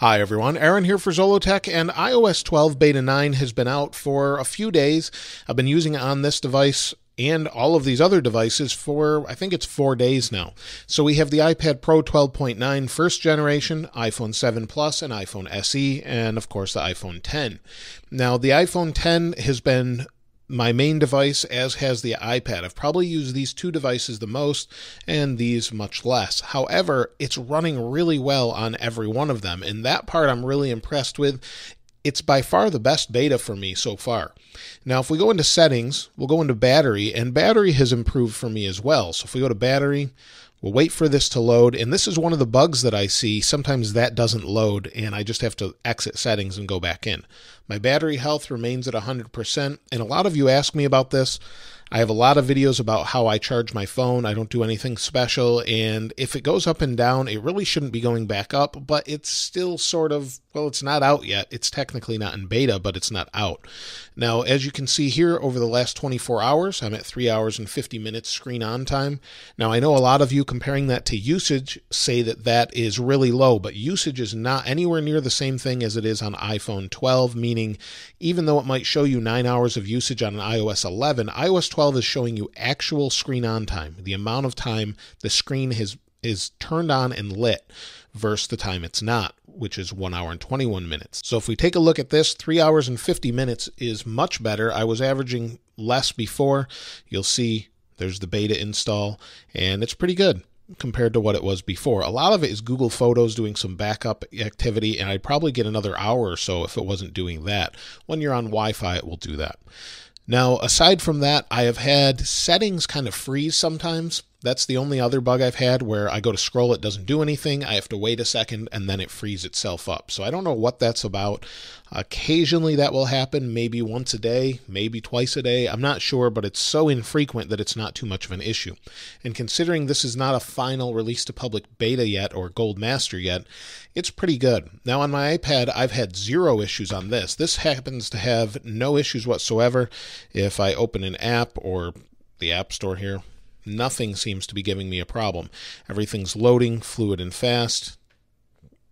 Hi everyone, Aaron here for Zolotech, and iOS 12 Beta 9 has been out for a few days. I've been using it on this device and all of these other devices for, I think it's four days now. So we have the iPad Pro 12.9 first generation, iPhone 7 Plus, and iPhone SE, and of course the iPhone 10. Now, the iPhone 10 has been my main device, as has the iPad. I've probably used these two devices the most and these much less. However, it's running really well on every one of them, and that part I'm really impressed with. It's by far the best beta for me so far. Now, if we go into settings, we'll go into battery, and battery has improved for me as well. So if we go to battery, We'll wait for this to load. And this is one of the bugs that I see. Sometimes that doesn't load and I just have to exit settings and go back in. My battery health remains at 100%. And a lot of you ask me about this. I have a lot of videos about how I charge my phone. I don't do anything special. And if it goes up and down, it really shouldn't be going back up, but it's still sort of, well, it's not out yet. It's technically not in beta, but it's not out. Now, as you can see here, over the last 24 hours, I'm at three hours and 50 minutes screen on time. Now, I know a lot of you comparing that to usage say that that is really low, but usage is not anywhere near the same thing as it is on iPhone 12, meaning even though it might show you nine hours of usage on an iOS 11, iOS 12 is showing you actual screen on time, the amount of time the screen has is turned on and lit versus the time it's not, which is 1 hour and 21 minutes. So if we take a look at this, 3 hours and 50 minutes is much better. I was averaging less before. You'll see there's the beta install and it's pretty good compared to what it was before. A lot of it is Google Photos doing some backup activity, and I'd probably get another hour or so if it wasn't doing that. When you're on Wi Fi, it will do that. Now, aside from that, I have had settings kind of freeze sometimes. That's the only other bug I've had where I go to scroll, it doesn't do anything. I have to wait a second and then it frees itself up. So I don't know what that's about. Occasionally that will happen, maybe once a day, maybe twice a day. I'm not sure, but it's so infrequent that it's not too much of an issue. And considering this is not a final release to public beta yet or gold master yet, it's pretty good. Now on my iPad, I've had zero issues on this. This happens to have no issues whatsoever. If I open an app or the App Store here, nothing seems to be giving me a problem. Everything's loading fluid and fast.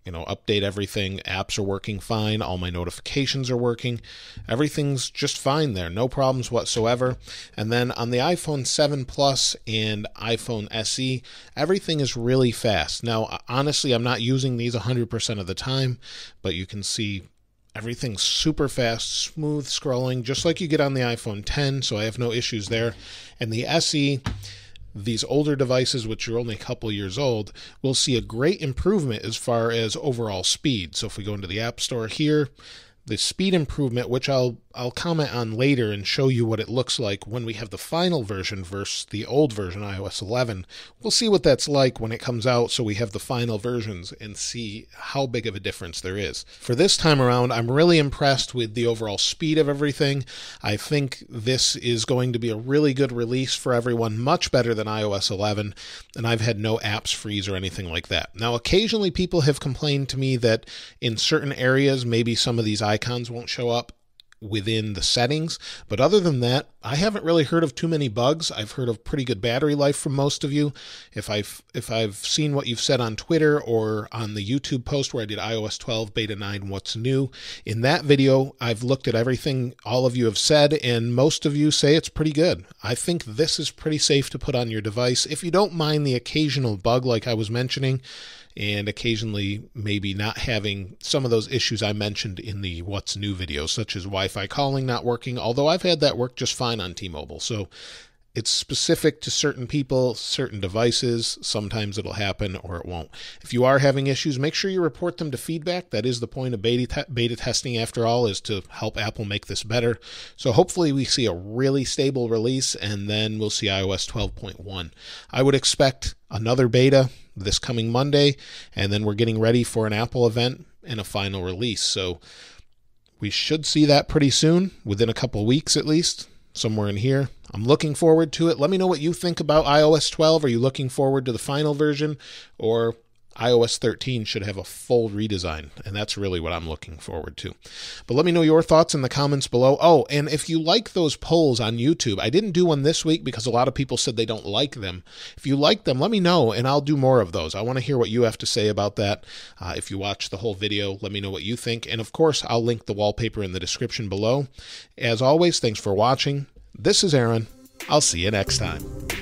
You know, update everything. Apps are working fine. All my notifications are working. Everything's just fine there. No problems whatsoever. And then on the iPhone 7 Plus and iPhone SE, everything is really fast. Now, honestly, I'm not using these 100% of the time, but you can see Everything's super fast, smooth scrolling, just like you get on the iPhone 10. So I have no issues there. And the SE these older devices, which are only a couple years old, will see a great improvement as far as overall speed. So if we go into the App Store here, the speed improvement, which I'll I'll comment on later and show you what it looks like when we have the final version versus the old version, iOS 11. We'll see what that's like when it comes out so we have the final versions and see how big of a difference there is. For this time around, I'm really impressed with the overall speed of everything. I think this is going to be a really good release for everyone, much better than iOS 11, and I've had no apps freeze or anything like that. Now, occasionally people have complained to me that in certain areas, maybe some of these icons won't show up within the settings. But other than that, I haven't really heard of too many bugs. I've heard of pretty good battery life from most of you. If I've if I've seen what you've said on Twitter or on the YouTube post where I did iOS 12 beta 9 what's new, in that video I've looked at everything all of you have said and most of you say it's pretty good. I think this is pretty safe to put on your device if you don't mind the occasional bug like I was mentioning and occasionally maybe not having some of those issues I mentioned in the what's new video such as why Wi Fi calling not working, although I've had that work just fine on T Mobile. So it's specific to certain people, certain devices. Sometimes it'll happen or it won't. If you are having issues, make sure you report them to feedback. That is the point of beta, te- beta testing, after all, is to help Apple make this better. So hopefully, we see a really stable release and then we'll see iOS 12.1. I would expect another beta this coming Monday, and then we're getting ready for an Apple event and a final release. So we should see that pretty soon, within a couple weeks at least, somewhere in here. I'm looking forward to it. Let me know what you think about iOS 12. Are you looking forward to the final version or iOS 13 should have a full redesign, and that's really what I'm looking forward to. But let me know your thoughts in the comments below. Oh, and if you like those polls on YouTube, I didn't do one this week because a lot of people said they don't like them. If you like them, let me know, and I'll do more of those. I want to hear what you have to say about that. Uh, if you watch the whole video, let me know what you think. And of course, I'll link the wallpaper in the description below. As always, thanks for watching. This is Aaron. I'll see you next time.